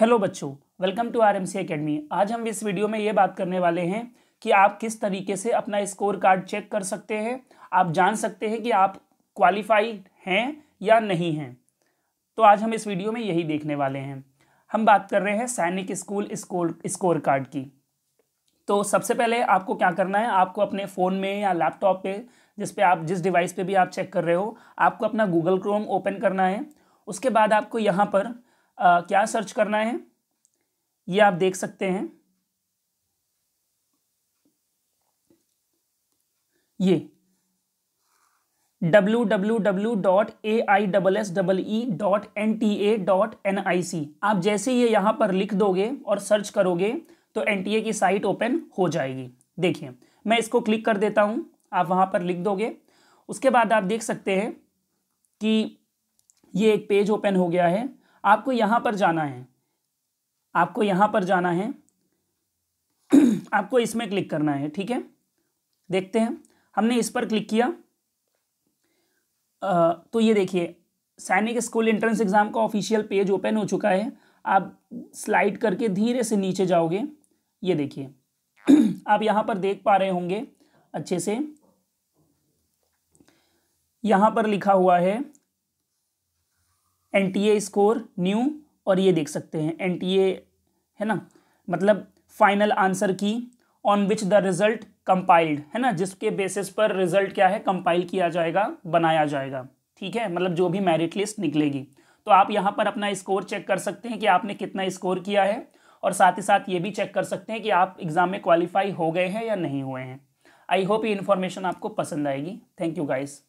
hello बच्चों welcome to R M C academy आज हम इस वीडियो में ये बात करने वाले हैं कि आप किस तरीके से अपना स्कोर कार्ड चेक कर सकते हैं आप जान सकते हैं कि आप क्वालिफाइड हैं या नहीं हैं तो आज हम इस वीडियो में यही देखने वाले हैं हम बात कर रहे हैं सैनिक स्कूल स्कोर स्कोर कार्ड की तो सबसे पहले आपको क्या करना है आपको अपने फ़ोन में या लैपटॉप पर जिस पर आप जिस डिवाइस पर भी आप चेक कर रहे हो आपको अपना गूगल क्रोम ओपन करना है उसके बाद आपको यहाँ पर आ, क्या सर्च करना है ये आप देख सकते हैं ये W W W dot A I double S डबल dot N T T dot N I C सी आप जैसे ये यहाँ पर लिख दोगे और सर्च करोगे तो एन टी ए की साइट ओपन हो जाएगी देखिए मैं इसको क्लिक कर देता हूँ आप वहां पर लिख दोगे उसके बाद आप देख सकते हैं कि ये एक पेज ओपन हो गया है आपको यहाँ पर जाना है आपको यहाँ पर जाना है आपको इसमें क्लिक करना है ठीक है देखते हैं हमने इस पर क्लिक किया आ, तो ये देखिए सैनिक स्कूल एंट्रेंस एग्ज़ाम का ऑफिशियल पेज ओपन हो चुका है आप स्लाइड करके धीरे से नीचे जाओगे ये देखिए आप यहाँ पर देख पा रहे होंगे अच्छे से यहाँ पर लिखा हुआ है N T A score new और ये देख सकते हैं एन टी ए है ना मतलब final answer key on which the result compiled है ना जिसके बेसिस पर रिजल्ट क्या है कंपाइल किया जाएगा बनाया जाएगा ठीक है मतलब जो भी मेरिट लिस्ट निकलेगी तो आप यहाँ पर अपना स्कोर चेक कर सकते हैं कि आपने कितना स्कोर किया है और साथ ही साथ ये भी चेक कर सकते हैं कि आप एग्ज़ाम में क्वालिफाई हो गए हैं या नहीं हुए हैं आई होप ये इन्फॉर्मेशन आपको पसंद आएगी थैंक यू गाइस